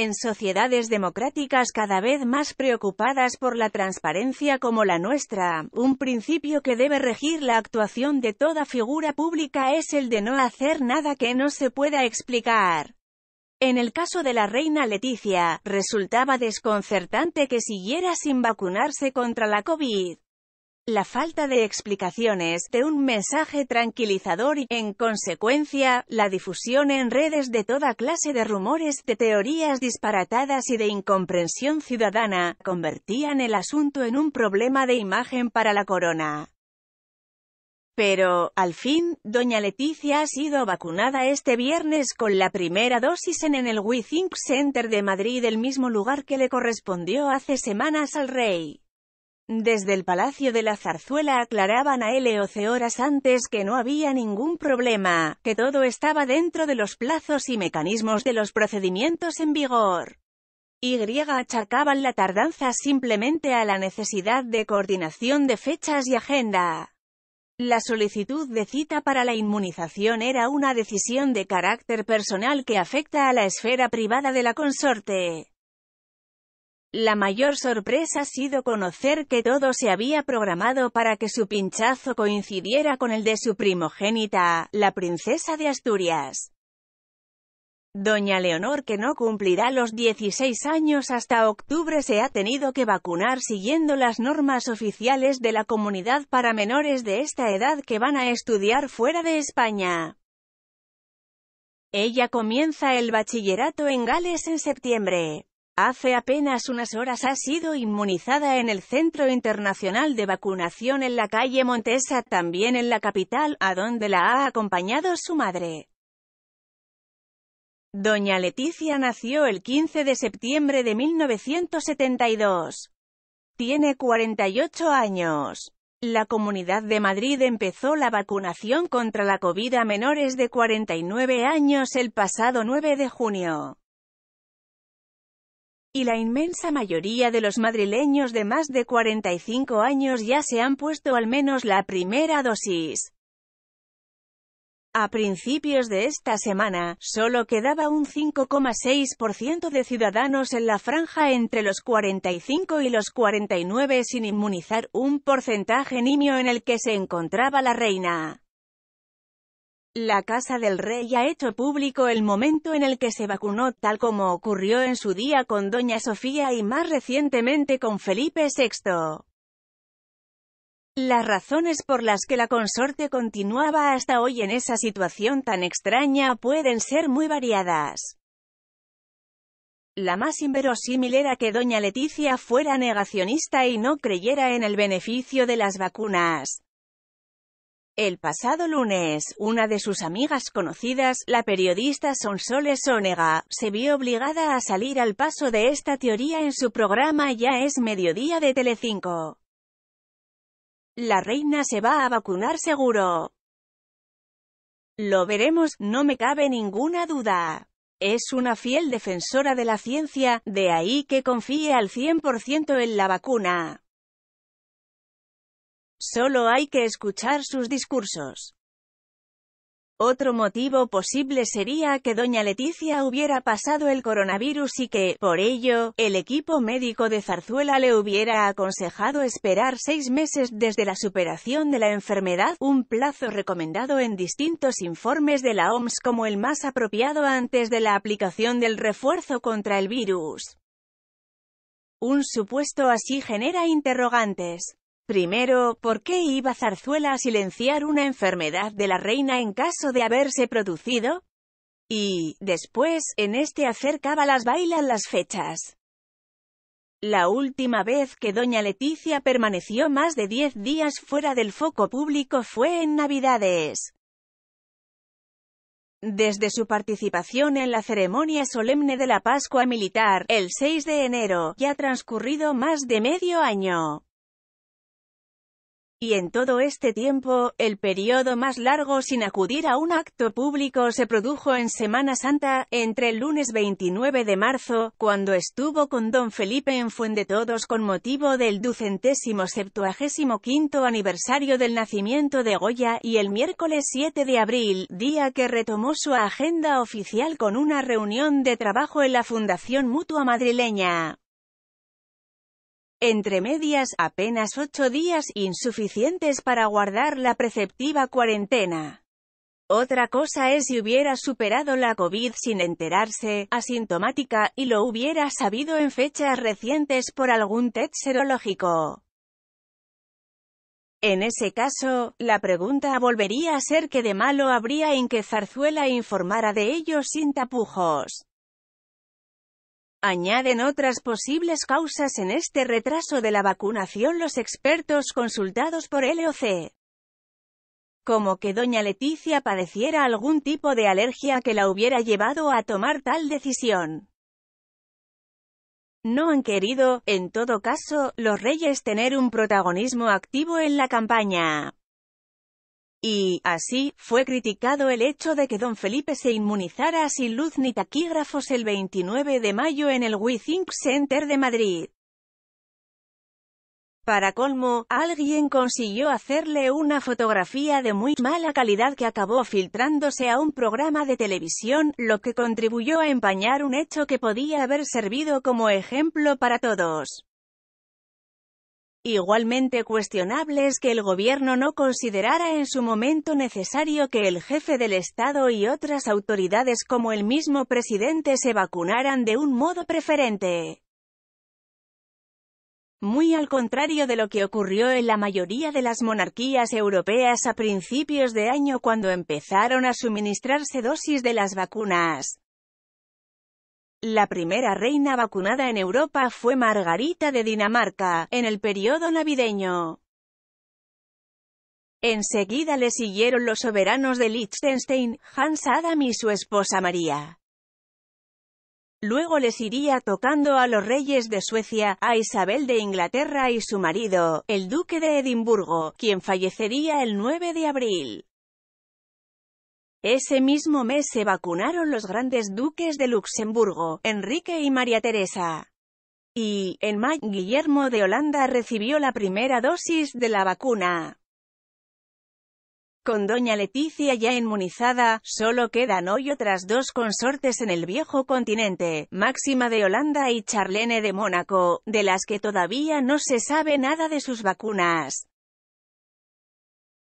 En sociedades democráticas cada vez más preocupadas por la transparencia como la nuestra, un principio que debe regir la actuación de toda figura pública es el de no hacer nada que no se pueda explicar. En el caso de la reina Leticia, resultaba desconcertante que siguiera sin vacunarse contra la COVID. La falta de explicaciones de un mensaje tranquilizador y, en consecuencia, la difusión en redes de toda clase de rumores, de teorías disparatadas y de incomprensión ciudadana, convertían el asunto en un problema de imagen para la corona. Pero, al fin, doña Leticia ha sido vacunada este viernes con la primera dosis en el Withink Center de Madrid, el mismo lugar que le correspondió hace semanas al rey. Desde el Palacio de la Zarzuela aclaraban a 11 horas antes que no había ningún problema, que todo estaba dentro de los plazos y mecanismos de los procedimientos en vigor. Y achacaban la tardanza simplemente a la necesidad de coordinación de fechas y agenda. La solicitud de cita para la inmunización era una decisión de carácter personal que afecta a la esfera privada de la consorte. La mayor sorpresa ha sido conocer que todo se había programado para que su pinchazo coincidiera con el de su primogénita, la princesa de Asturias. Doña Leonor que no cumplirá los 16 años hasta octubre se ha tenido que vacunar siguiendo las normas oficiales de la comunidad para menores de esta edad que van a estudiar fuera de España. Ella comienza el bachillerato en Gales en septiembre. Hace apenas unas horas ha sido inmunizada en el Centro Internacional de Vacunación en la calle Montesa, también en la capital, a donde la ha acompañado su madre. Doña Leticia nació el 15 de septiembre de 1972. Tiene 48 años. La Comunidad de Madrid empezó la vacunación contra la COVID a menores de 49 años el pasado 9 de junio y la inmensa mayoría de los madrileños de más de 45 años ya se han puesto al menos la primera dosis. A principios de esta semana, solo quedaba un 5,6% de ciudadanos en la franja entre los 45 y los 49 sin inmunizar, un porcentaje nimio en el que se encontraba la reina. La Casa del Rey ha hecho público el momento en el que se vacunó, tal como ocurrió en su día con Doña Sofía y más recientemente con Felipe VI. Las razones por las que la consorte continuaba hasta hoy en esa situación tan extraña pueden ser muy variadas. La más inverosímil era que doña Leticia fuera negacionista y no creyera en el beneficio de las vacunas. El pasado lunes, una de sus amigas conocidas, la periodista Sonsoles Onega, se vio obligada a salir al paso de esta teoría en su programa Ya es mediodía de Telecinco. La reina se va a vacunar seguro. Lo veremos, no me cabe ninguna duda. Es una fiel defensora de la ciencia, de ahí que confíe al 100% en la vacuna solo hay que escuchar sus discursos. Otro motivo posible sería que doña Leticia hubiera pasado el coronavirus y que, por ello, el equipo médico de Zarzuela le hubiera aconsejado esperar seis meses desde la superación de la enfermedad, un plazo recomendado en distintos informes de la OMS como el más apropiado antes de la aplicación del refuerzo contra el virus. Un supuesto así genera interrogantes. Primero, ¿por qué iba Zarzuela a silenciar una enfermedad de la reina en caso de haberse producido? Y, después, en este acercaba las bailas las fechas. La última vez que doña Leticia permaneció más de diez días fuera del foco público fue en Navidades. Desde su participación en la ceremonia solemne de la Pascua Militar, el 6 de enero, ya ha transcurrido más de medio año. Y en todo este tiempo, el periodo más largo sin acudir a un acto público se produjo en Semana Santa, entre el lunes 29 de marzo, cuando estuvo con don Felipe en Todos, con motivo del ducentésimo septuagésimo quinto aniversario del nacimiento de Goya, y el miércoles 7 de abril, día que retomó su agenda oficial con una reunión de trabajo en la Fundación Mutua Madrileña. Entre medias, apenas ocho días, insuficientes para guardar la preceptiva cuarentena. Otra cosa es si hubiera superado la COVID sin enterarse, asintomática, y lo hubiera sabido en fechas recientes por algún test serológico. En ese caso, la pregunta volvería a ser qué de malo habría en que Zarzuela informara de ello sin tapujos. Añaden otras posibles causas en este retraso de la vacunación los expertos consultados por LOC. Como que doña Leticia padeciera algún tipo de alergia que la hubiera llevado a tomar tal decisión. No han querido, en todo caso, los reyes tener un protagonismo activo en la campaña. Y, así, fue criticado el hecho de que don Felipe se inmunizara sin luz ni taquígrafos el 29 de mayo en el WeThink Center de Madrid. Para colmo, alguien consiguió hacerle una fotografía de muy mala calidad que acabó filtrándose a un programa de televisión, lo que contribuyó a empañar un hecho que podía haber servido como ejemplo para todos. Igualmente cuestionable es que el gobierno no considerara en su momento necesario que el jefe del Estado y otras autoridades como el mismo presidente se vacunaran de un modo preferente. Muy al contrario de lo que ocurrió en la mayoría de las monarquías europeas a principios de año cuando empezaron a suministrarse dosis de las vacunas. La primera reina vacunada en Europa fue Margarita de Dinamarca, en el periodo navideño. Enseguida le siguieron los soberanos de Liechtenstein, Hans Adam y su esposa María. Luego les iría tocando a los reyes de Suecia, a Isabel de Inglaterra y su marido, el duque de Edimburgo, quien fallecería el 9 de abril. Ese mismo mes se vacunaron los grandes duques de Luxemburgo, Enrique y María Teresa. Y, en mayo, Guillermo de Holanda recibió la primera dosis de la vacuna. Con doña Leticia ya inmunizada, solo quedan hoy otras dos consortes en el viejo continente, Máxima de Holanda y Charlene de Mónaco, de las que todavía no se sabe nada de sus vacunas.